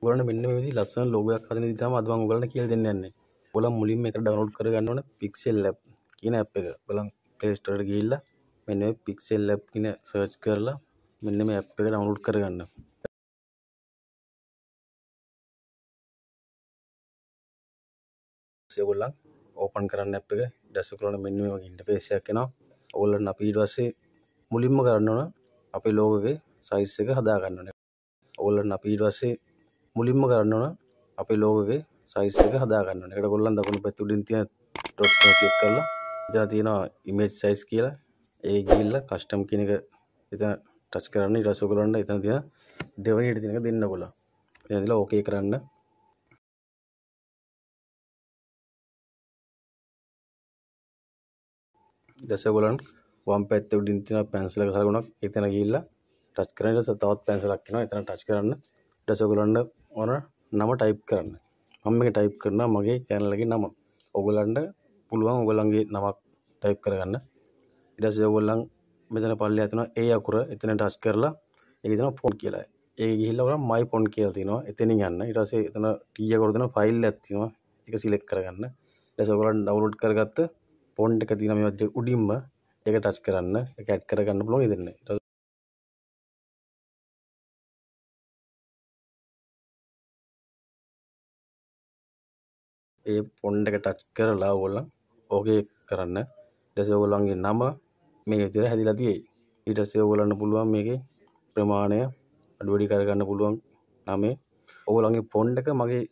ඔයගොල්ලන්ට මෙන්න මේ විදිහේ ලස්සන ලෝගෝ එකක් හදන්න ඉතින් තමයි අද මම ඔයගොල්ලන්ට කියලා දෙන්න යන්නේ. ඔයගොල්ලන් මුලින්ම එකට ඩවුන්ලෝඩ් කරගන්න ඕන Pixel app කියන app එක. ඔයගොල්ලන් Play Store එකට ගිහිල්ලා මෙන්න මේ Pixel app කියන search කරලා මෙන්න මේ app එක ඩවුන්ලෝඩ් කරගන්න. ඔයගොල්ලන් ඕපන් කරන්න අප් එක ඩැස් කරන මෙන්න මේ වගේ ඉන්ටර්ෆේස් එකක් එනවා. ඔයගොල්ලන් අපි ඊට පස්සේ මුලින්ම කරන්න ඕන අපේ ලෝගෝගේ සයිස් එක හදා ගන්න ඕනේ. ඔයගොල්ලන් අපි ඊට පස්සේ මුලින්ම කරන්න ඕන අපි ලෝගගේ සයිස් එක හදාගන්න එකට කොල්ලන් දකුණු පැත් උඩින් තියෙන ටොප් ක්ලික් කරලා එතන තියෙනවා ඉමේජ් සයිස් කියලා ඒ ගිහිල්ලා කස්ටම් කියන එක එතන ටච් කරන්න ඊට පස්සේ ඔයගොල්ලන්ට එතන තියෙන දෙවෙනියට තියෙන එක දෙන්න ඔයගොල්ලෝ එතන දාලා ඕකේ කරන්න දැසගොලන් වම් පැත්ත උඩින් තියෙන පැන්සල එක සලකුණක් එතන ගිහිල්ලා ටච් කරන ඊට පස්සේ තවත් පැන්සලක් එනවා එතන ටච් කරන්න දැසගොලන්ට ඕන නම ටයිප් කරන්න මම එක ටයිප් කරන මගේ කැනලගේ නම ඔගලන්ට පුළුවන් ඔගලන්ගේ නමක් ටයිප් කරගන්න ඉඩස ඔගොල්ලන් මෙතන පල්ල ඇතින ඒ අකුර එතන ටස් කරලා ඒතන පොන් කියලා ඒ ගිල්ලවට මයි පොන් කියල් තිනවා එතන යන්න ඉටසේ එතන ටියකොරදන ෆයිල් ඇතිවා එක සිලෙක් කරගන්න ලෙසගලන් ඩවලෝඩ් කරගත්ත පොන්් එක තිනම උඩින්ම එක ටච් කරන්න එකඇට් කරගන්න බ්ලො දෙන්න ඒ පොන්්ඩ එක ටච් කරලා ඔගොල්ලන් ඕකේ කරන්න ටස ඔගොල්ලන්ගේ නම මේ විතර හැදිලා තියෙයි ඊටස්සේ ඔගොලන්න පුළුවන් මේකේ ප්‍රමාණය අඩුවඩි කරගන්න පුළුවන් නමේ ඔගොලන්ගේ පොන්්ඩ එක මගේ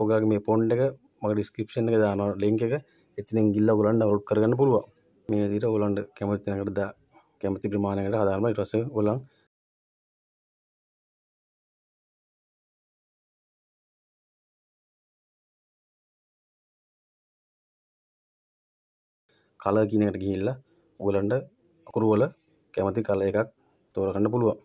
ඔගගේ මේ පොන්්ඩ එක මගේ ඩිස්කපෂන් එක දාන ලිංක එක එතින ගිල්ල ගොලන්ට අවුට් කරගන්න පුළුවන් මේ දිර ඔලන්ට කැමතිනකටද කැමති ප්‍රමාණයකට හදාරම ඉටස ඔලන් කලර් කියන එකට ගිහිල්ලා ඔයගලන්ට අකුරු වල කැමති කලර් එකක් තෝරගන්න පුළුවන්.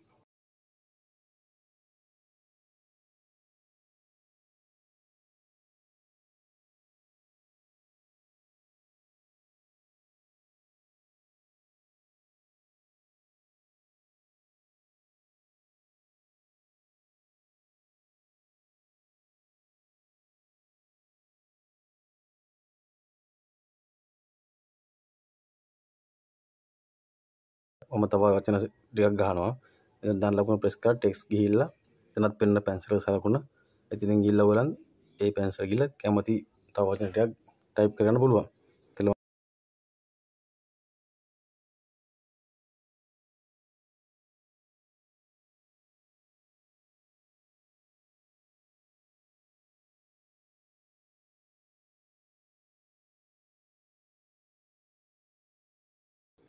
මම තව වචන ටිකක් ගහනවා එතන දන් ලකුණ ප්‍රෙස් කරලා ටෙක්ස් ගිහිල්ලා එතනත් පෙන්න පැන්සිල් සලකුණ එතනින් ගිහිල්ලා ඔයගලන් ඒ පැන්සිල් ගිහිල්ලා කැමති තව වචන ටිකක් ටයිප් කරගන්න පුළුවන්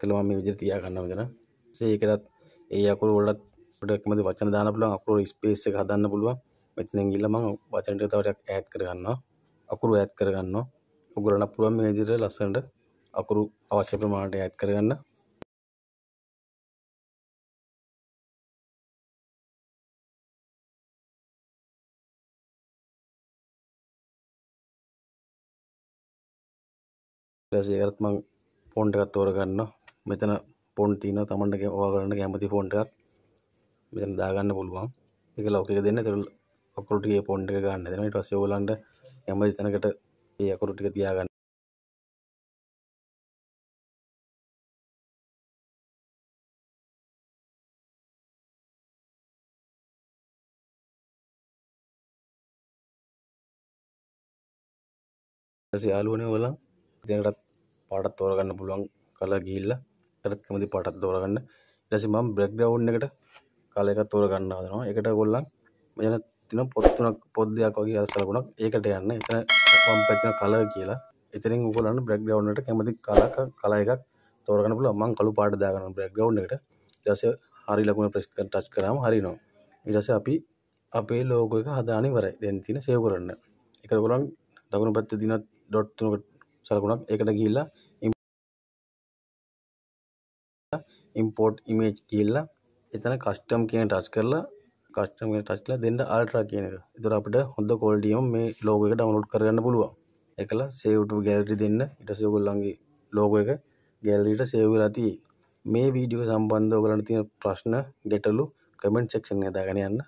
එක්කලම මේ විදිහට තියා ගන්න මෙතන. ඒකටත් ඒ අකුරු වලට අපිට කැමති වචන දාන්න පුළුවන් අකුරු ස්පේස් එක හදන්න පුළුවන්. මෙතනින් ගිහලා මම වචන ටික තව ටිකක් ඈඩ් කර ගන්නවා. අකුරු ඈඩ් කර ගන්නවා. උගලන්න පුළුවන් මේ විදිහට ලස්සනට අකුරු අවශ්‍ය ප්‍රමාණයට ඈඩ් කරගන්න. ඊට පස්සේ ඒකට මම ෆොන්ට් එකක් තෝරගන්නවා. මෙතන පොන් තියෙනවා තමන්ට ඕවා කරන්න කැමති ෆොන්ට් එකක් මෙතන දාගන්න පුළුවන් ඒක ලොක් එක දෙන්න එතකොට අකුරු ටිකේ ෆොන්ට් එක ගන්න දෙනවා ඊට පස්සේ ඕගොල්ලන්ට කැමති තැනකට මේ අකුරු ටික තියාගන්න යාලුවනේ ඔයලා ඉතින්ටත් පාටත් තෝරගන්න පුළුවන් කලා ගිහිල්ලා කරත් කැමති පාටක් තෝරගන්න ඉලස මම බ්‍රෙක්්ඩවුන්් එකට කාලයකත් තෝරගන්නා දෙනවා එකට ගොල්ලන් මෙන තින පොත්තුනක් පොද්ධයක් වගේ අසලකුණක් ඒකට යන්න එතන පම් පැතින කල කියලා එතරින් උගලන්න බ්‍රෙක්්ඩවුන්ට කැමති කලාක කලා එකක් තෝරගන්න පුල මං කළු පාට දාගන්න බ්‍රෙක්්ඩවුන්් එකට ලස හරි ලකුණ ප්‍රෙස්ක ටච් කරම හරිනවා ඉරස අපි අපේ ලෝක එක හදානි වර දැන්තින සයව කරන්න එක ගොලන් දකුණු පැත්ත දින ඩොට්තුනකට සලකුණක් එකට ගිල්ලා ඉම්පෝට් ඉමේජ් කියලා එතන කස්ටම් කියන ටස් කරලා කස්ටම් කියන ටස් කරලා දෙන්න අල්ට්‍රා කියන එක. ඒතර අපිට හොඳ ක්වොලිටියම මේ ලෝගෝ එක ඩවුන්ලෝඩ් කරගන්න පුළුවන්. එකලා සේව් ටු ගැලරි දෙන්න ඊට පස්සේ ඔයගොල්ලන්ගේ ලෝගෝ එක ගැලරියට සේව් වෙලා තියෙයි. මේ වීඩියෝ සම්බන්ධව ඔයගලන්ට තියෙන ප්‍රශ්න ගැටලු කමෙන්ට් සෙක්ෂන් එකේ දාගෙන යන්න.